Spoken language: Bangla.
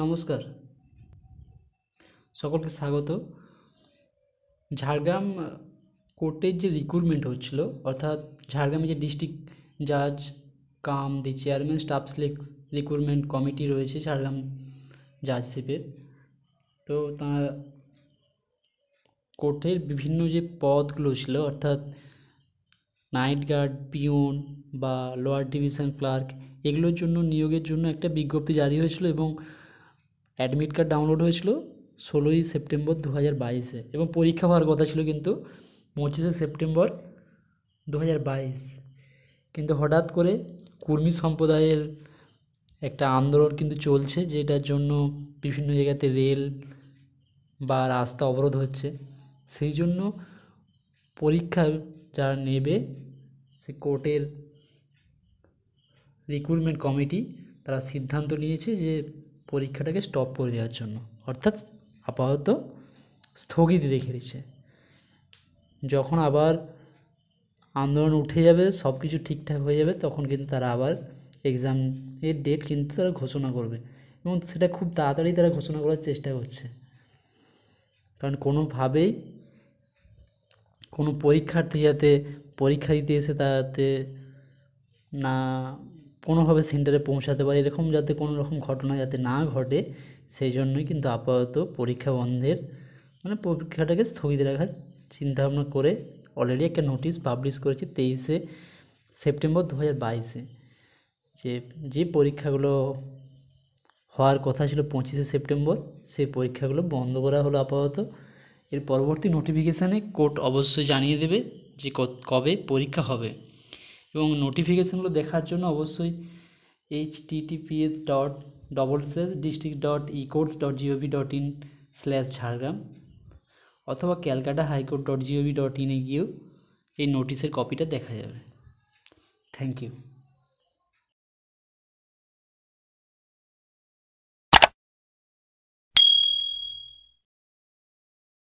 নমস্কার সকলকে স্বাগত ঝাড়গ্রাম কোর্টের যে রিক্রুটমেন্ট হচ্ছিল অর্থাৎ ঝাড়গ্রামে যে ডিস্ট্রিক্ট জাজ cum the chairman staff select recruitment committee রয়েছে ঝাড়গ্রাম জাজশিপের তো তার কোর্টের বিভিন্ন যে পদগুলো ছিল অর্থাৎ নাইট গার্ড পিওন বা লোয়ার ডিভিশন ক্লার্ক এগুলোর জন্য নিয়োগের জন্য একটা বিজ্ঞপ্তি জারি হয়েছিল এবং অ্যাডমিট কার্ড ডাউনলোড হয়েছিল ষোলোই সেপ্টেম্বর দু হাজার বাইশে এবং পরীক্ষা হওয়ার কথা ছিল কিন্তু পঁচিশে সেপ্টেম্বর দু হাজার বাইশ কিন্তু হঠাৎ করে কুর্মী সম্প্রদায়ের একটা আন্দোলন কিন্তু চলছে যেটার জন্য বিভিন্ন জায়গাতে রেল বা রাস্তা অবরোধ হচ্ছে সেই জন্য পরীক্ষা যারা নেবে সে কোর্টের রিক্রুটমেন্ট কমিটি তারা সিদ্ধান্ত নিয়েছে যে পরীক্ষাটাকে স্টপ করে দেওয়ার জন্য অর্থাৎ আপাতত স্থগিত রেখে দিচ্ছে যখন আবার আন্দোলন উঠে যাবে সব কিছু ঠিকঠাক হয়ে যাবে তখন কিন্তু তারা আবার এক্সাম এর ডেট কিন্তু তারা ঘোষণা করবে এবং সেটা খুব তাড়াতাড়ি তারা ঘোষণা করার চেষ্টা করছে কারণ কোনোভাবেই কোনো পরীক্ষার্থী যাতে পরীক্ষা দিতে এসে তাতে না কোনোভাবে সেন্টারে পৌঁছাতে পারি এরকম যাতে কোনো রকম ঘটনা যাতে না ঘটে সেই জন্যই কিন্তু আপাতত পরীক্ষা বন্ধের মানে পরীক্ষাটাকে স্থগিত রাখার চিন্তাভাবনা করে অলরেডি একটা নোটিশ পাবলিশ করেছি তেইশে সেপ্টেম্বর দু হাজার বাইশে যে যে পরীক্ষাগুলো হওয়ার কথা ছিল পঁচিশে সেপ্টেম্বর সেই পরীক্ষাগুলো বন্ধ করা হলো আপাতত এর পরবর্তী নোটিফিকেশানে কোর্ট অবশ্যই জানিয়ে দেবে যে কবে পরীক্ষা হবে এবং নোটিফিকেশানগুলো দেখার জন্য অবশ্যই https dot double slash district dot ecourt dot GOV dot in slash Jhargram অথবা Calcutta high court dot GOV dot ইনে গিয়েও এই নোটিশের কপিটা দেখা যাবে থ্যাংক ইউ